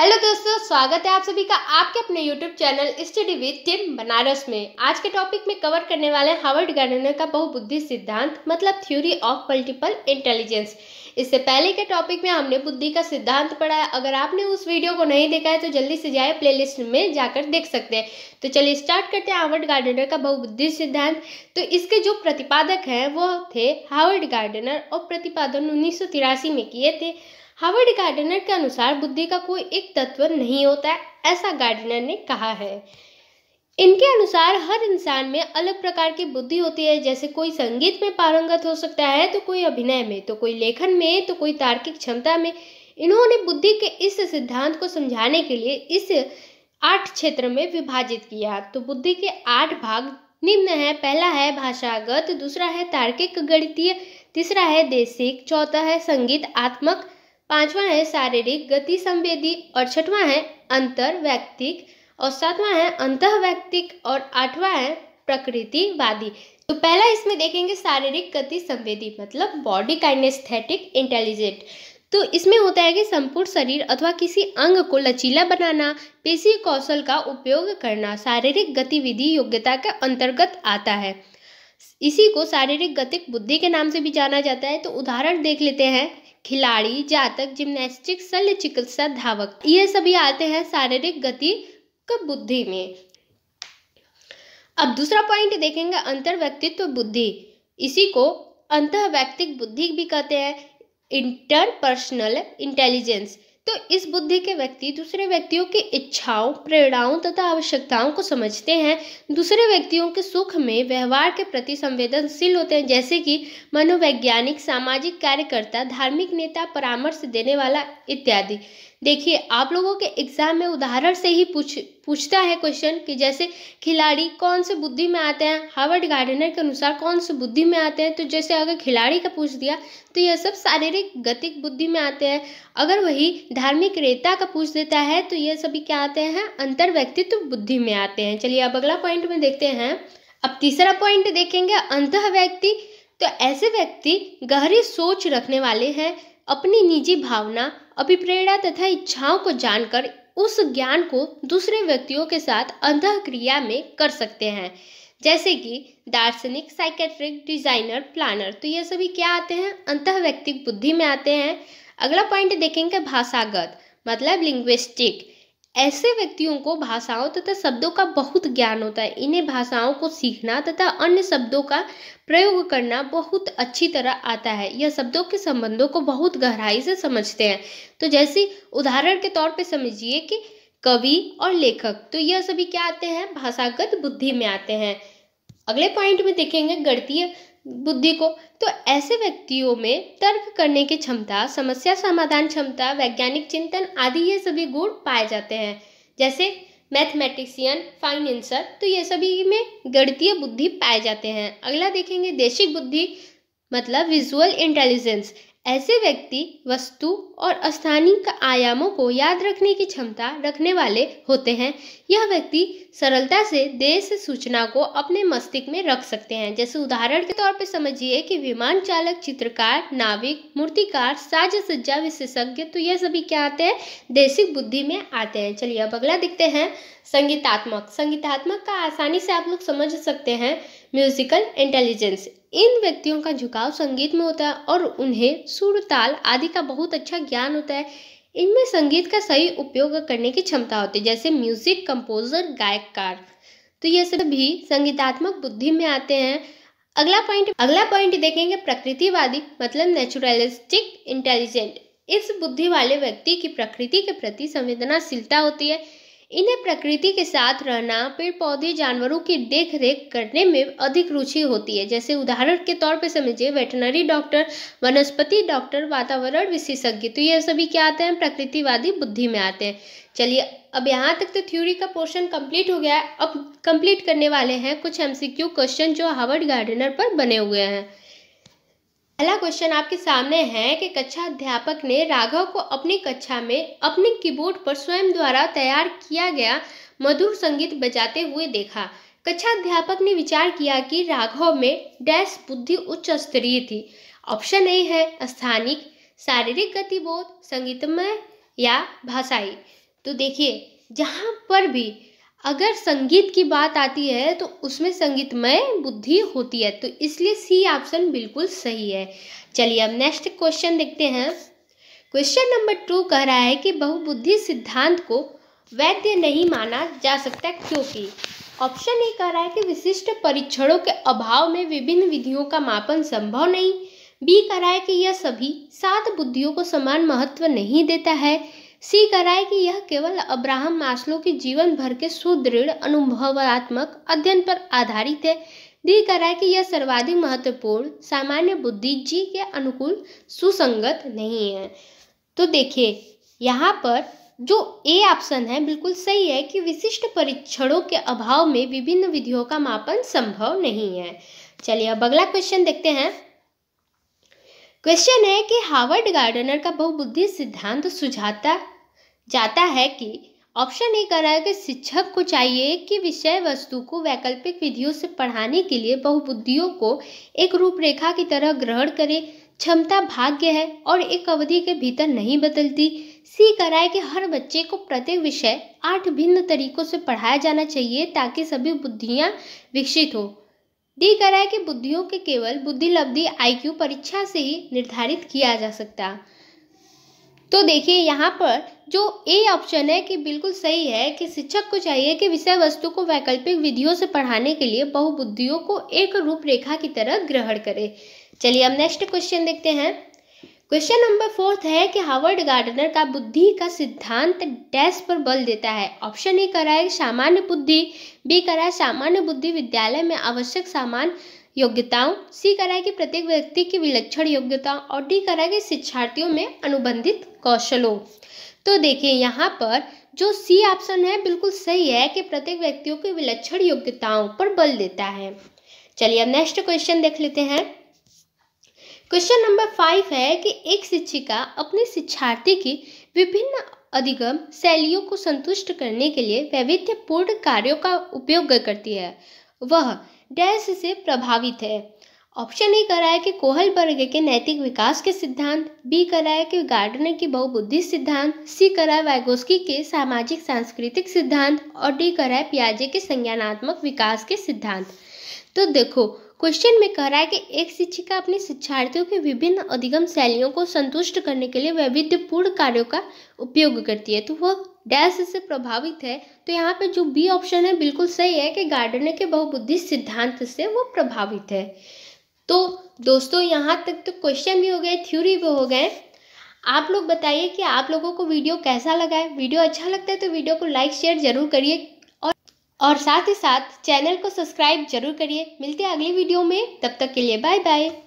hello दोस्तों स्वागत है आप सभी का आपके अपने YouTube channel study with Tim Banaras में आज के टॉपिक में कवर करने वाले हैं हार्वर्ड गार्डनर का बहुबुद्धि सिद्धांत मतलब थ्योरी ऑफ मल्टीपल इंटेलिजेंस इससे पहले के टॉपिक में हमने बुद्धि का सिद्धांत पढ़ा है अगर आपने उस वीडियो को नहीं देखा है तो जल्दी से जाए प्ले में जाकर देख सकते हैं तो चलिए स्टार्ट करते हैं हार्वर्ड गार्डनर का बहुबुद्धि सिद्धांत तो इसके जो प्रतिपादक हैं वो थे हार्वर्ड गार्डनर और प्रतिपादन उन्नीस में किए थे हार्वर्ड गार्डनर के अनुसार बुद्धि का कोई एक तत्व नहीं होता ऐसा गार्डनर ने कहा है इनके अनुसार हर इंसान में अलग प्रकार की बुद्धि होती है जैसे कोई संगीत में पारंगत हो सकता है तो कोई अभिनय में तो कोई लेखन में तो कोई तार्किक क्षमता में इन्होंने बुद्धि के इस सिद्धांत को समझाने के लिए इस आठ क्षेत्र में विभाजित किया तो बुद्धि के आठ भाग निम्न है पहला है भाषागत दूसरा है तार्किक गणितीय तीसरा है देशिक चौथा है संगीत आत्मक पांचवा है शारीरिक गति संवेदी और छठवां है अंतर व्यक्तिक और सातवां है अंत व्यक्तिक और आठवां है प्रकृतिवादी तो पहला इसमें देखेंगे शारीरिक गति संवेदी मतलब बॉडी काइनेस्थेटिक इंटेलिजेंट तो इसमें होता है कि संपूर्ण शरीर अथवा किसी अंग को लचीला बनाना पेशी कौशल का उपयोग करना शारीरिक गतिविधि योग्यता के अंतर्गत आता है इसी को शारीरिक गतिक बुद्धि के नाम से भी जाना जाता है तो उदाहरण देख लेते हैं खिलाड़ी जातक जिम्नास्टिक शल्य चिकित्सा धावक ये सभी आते हैं शारीरिक गति बुद्धि में अब दूसरा पॉइंट देखेंगे अंतर व्यक्तित्व बुद्धि इसी को अंत व्यक्तिक बुद्धि भी कहते हैं इंटरपर्सनल इंटेलिजेंस तो इस बुद्धि के व्यक्ति दूसरे व्यक्तियों की इच्छाओं प्रेरणाओं तथा आवश्यकताओं को समझते हैं दूसरे व्यक्तियों के सुख में व्यवहार के प्रति संवेदनशील होते हैं जैसे कि मनोवैज्ञानिक सामाजिक कार्यकर्ता धार्मिक नेता परामर्श देने वाला इत्यादि देखिए आप लोगों के एग्जाम में उदाहरण से ही पूछ पूछता है क्वेश्चन कि जैसे खिलाड़ी कौन से बुद्धि में आते हैं हार्वर्ड गार्डनर के अनुसार कौन से बुद्धि में आते हैं तो जैसे अगर खिलाड़ी का पूछ दिया तो यह सब शारीरिक गतिक बुद्धि में आते हैं अगर वही धार्मिक रेता का पूछ देता है तो ये सभी क्या आते हैं अंतर व्यक्तित्व बुद्धि में आते हैं चलिए अब अगला पॉइंट में देखते हैं अब तीसरा पॉइंट देखेंगे अंत व्यक्ति तो ऐसे व्यक्ति गहरी सोच रखने वाले हैं अपनी निजी भावना अभिप्रेरणा तथा इच्छाओं को जानकर उस ज्ञान को दूसरे व्यक्तियों के साथ अंत क्रिया में कर सकते हैं जैसे कि दार्शनिक साइकेट्रिक डिजाइनर प्लानर तो ये सभी क्या आते हैं अंत व्यक्तिक बुद्धि में आते हैं अगला पॉइंट देखेंगे भाषागत मतलब लिंग्विस्टिक ऐसे व्यक्तियों को भाषाओं तथा शब्दों का बहुत ज्ञान होता है इन्हें भाषाओं को सीखना तथा अन्य शब्दों का प्रयोग करना बहुत अच्छी तरह आता है यह शब्दों के संबंधों को बहुत गहराई से समझते हैं तो जैसे उदाहरण के तौर पे समझिए कि कवि और लेखक तो यह सभी क्या आते हैं भाषागत बुद्धि में आते हैं अगले पॉइंट में देखेंगे गणतीय बुद्धि को तो ऐसे व्यक्तियों में तर्क करने की क्षमता समस्या समाधान क्षमता वैज्ञानिक चिंतन आदि ये सभी गुण पाए जाते हैं जैसे मैथमेटिशियन फाइनेंसर तो ये सभी में गणितीय बुद्धि पाए जाते हैं अगला देखेंगे देशिक बुद्धि मतलब विजुअल इंटेलिजेंस ऐसे व्यक्ति वस्तु और स्थानीय का आयामों को याद रखने की क्षमता रखने वाले होते हैं यह व्यक्ति सरलता से देश सूचना को अपने मस्तिष्क में रख सकते हैं जैसे उदाहरण के तौर पर समझिए कि विमान चालक चित्रकार नाविक मूर्तिकार साज सज्जा विशेषज्ञ तो यह सभी क्या आते हैं देशिक बुद्धि में आते हैं चलिए अब अगला देखते हैं संगीतात्मक संगीतात्मक का आसानी से आप लोग समझ सकते हैं म्यूजिकल इंटेलिजेंस इन व्यक्तियों का झुकाव संगीत में होता है और उन्हें सुर ताल आदि का बहुत अच्छा ज्ञान होता है इनमें संगीत का सही उपयोग करने की क्षमता होती है जैसे म्यूजिक कंपोजर गायककार तो ये सभी संगीतात्मक बुद्धि में आते हैं अगला पॉइंट अगला पॉइंट देखेंगे प्रकृतिवादी मतलब नेचुरलिस्टिक इंटेलिजेंट इस बुद्धि वाले व्यक्ति की प्रकृति के प्रति संवेदनाशीलता होती है इन्हें प्रकृति के साथ रहना पेड़ पौधे जानवरों की देख रेख करने में अधिक रुचि होती है जैसे उदाहरण के तौर पर समझिए वेटनरी डॉक्टर वनस्पति डॉक्टर वातावरण विशेषज्ञ तो ये सभी क्या आते हैं प्रकृतिवादी बुद्धि में आते हैं चलिए अब यहाँ तक तो थ्योरी का पोर्शन कंप्लीट हो गया है अब कंप्लीट करने वाले हैं कुछ एमसीक्यू क्वेश्चन जो हार्वर्ड गार्डनर पर बने हुए हैं पहला क्वेश्चन आपके सामने है कि कक्षा अध्यापक ने राघव को अपनी कक्षा में अपने कीबोर्ड पर स्वयं द्वारा तैयार किया गया मधुर संगीत बजाते हुए देखा कक्षा अध्यापक ने विचार किया कि राघव में डैश बुद्धि उच्च स्तरीय थी ऑप्शन ए है स्थानिक शारीरिक गतिबोध संगीतमय या भाषाई तो देखिए जहाँ पर भी अगर संगीत की बात आती है तो उसमें संगीतमय बुद्धि होती है तो इसलिए सी ऑप्शन बिल्कुल सही है चलिए अब नेक्स्ट क्वेश्चन देखते हैं क्वेश्चन नंबर टू कह रहा है कि बहुबुद्धि सिद्धांत को वैध नहीं माना जा सकता क्योंकि ऑप्शन ए कह रहा है कि विशिष्ट परीक्षणों के अभाव में विभिन्न विधियों का मापन संभव नहीं बी कह रहा है कि यह सभी सात बुद्धियों को समान महत्व नहीं देता है सी कराए कि यह केवल अब्राहम मास्लो के जीवन भर के सुदृढ़ अनुभवात्मक अध्ययन पर आधारित है डी कराए कि यह सर्वाधिक महत्वपूर्ण सामान्य बुद्धिजी के अनुकूल सुसंगत नहीं है तो देखिए यहाँ पर जो ए ऑप्शन है बिल्कुल सही है कि विशिष्ट परीक्षणों के अभाव में विभिन्न विधियों का मापन संभव नहीं है चलिए अब अगला क्वेश्चन देखते हैं क्वेश्चन है कि हार्वर्ड गार्डनर का बहुबुद्धि सिद्धांत सुझाता जाता है कि ऑप्शन ए कह रहा है कि शिक्षक को चाहिए कि विषय वस्तु को वैकल्पिक विधियों से पढ़ाने के लिए बहुबुद्धियों को एक रूपरेखा की तरह ग्रहण करे क्षमता भाग्य है और एक अवधि के भीतर नहीं बदलती सी कह रहा है कि हर बच्चे को प्रत्येक विषय आठ भिन्न तरीकों से पढ़ाया जाना चाहिए ताकि सभी बुद्धियाँ विकसित हो डी कह रहा है कि बुद्धियों के केवल बुद्धि लब्धि आईक्यू परीक्षा से ही निर्धारित किया जा सकता तो देखिए यहाँ पर जो ए ऑप्शन है कि बिल्कुल सही है कि शिक्षक को चाहिए कि विषय वस्तु को वैकल्पिक विधियों से पढ़ाने के लिए बहुबुद्धियों को एक रूपरेखा की तरह ग्रहण करे चलिए अब नेक्स्ट क्वेश्चन देखते हैं क्वेश्चन नंबर फोर्थ है कि हार्वर्ड गार्डनर का बुद्धि का सिद्धांत डैश पर बल देता है ऑप्शन ए कराए सामान्य बुद्धि बी करा है सामान्य बुद्धि विद्यालय में आवश्यक सामान योग्यताओं सी कराए कि प्रत्येक व्यक्ति की विलक्षण योग्यता और डी करा कि शिक्षार्थियों में अनुबंधित कौशलों तो देखिए यहाँ पर जो सी ऑप्शन है बिल्कुल सही है कि प्रत्येक व्यक्तियों की विलक्षण योग्यताओं पर बल देता है चलिए अब नेक्स्ट क्वेश्चन देख लेते हैं क्वेश्चन नंबर फाइव है कि एक शिक्षिका अपने शिक्षार्थी की विभिन्न अधिगम शैलियों को संतुष्ट करने के लिए वैविध्यपूर्ण कार्यों का उपयोग करती है वह डैश से प्रभावित है ऑप्शन ए करा है कि कोहल वर्ग के नैतिक विकास के सिद्धांत बी करा है कि गार्डनर की बहुबुद्धि सिद्धांत सी करा है वायगोस्की के सामाजिक सांस्कृतिक सिद्धांत और डी करा है पियाजे के संज्ञानात्मक विकास के सिद्धांत तो देखो क्वेश्चन में कह रहा है कि एक शिक्षिका अपने शिक्षार्थियों के विभिन्न अधिगम शैलियों को संतुष्ट करने के लिए वैविध्यपूर्ण कार्यों का उपयोग करती है तो वह डैश इससे प्रभावित है तो यहाँ पे जो बी ऑप्शन है बिल्कुल सही है कि गार्डनर के बहुबुद्धि सिद्धांत से वो प्रभावित है तो दोस्तों यहाँ तक तो क्वेश्चन भी हो गए थ्योरी भी हो गए आप लोग बताइए कि आप लोगों को वीडियो कैसा लगा है वीडियो अच्छा लगता है तो वीडियो को लाइक शेयर जरूर करिए और और साथ ही साथ चैनल को सब्सक्राइब जरूर करिए मिलते हैं अगली वीडियो में तब तक के लिए बाय बाय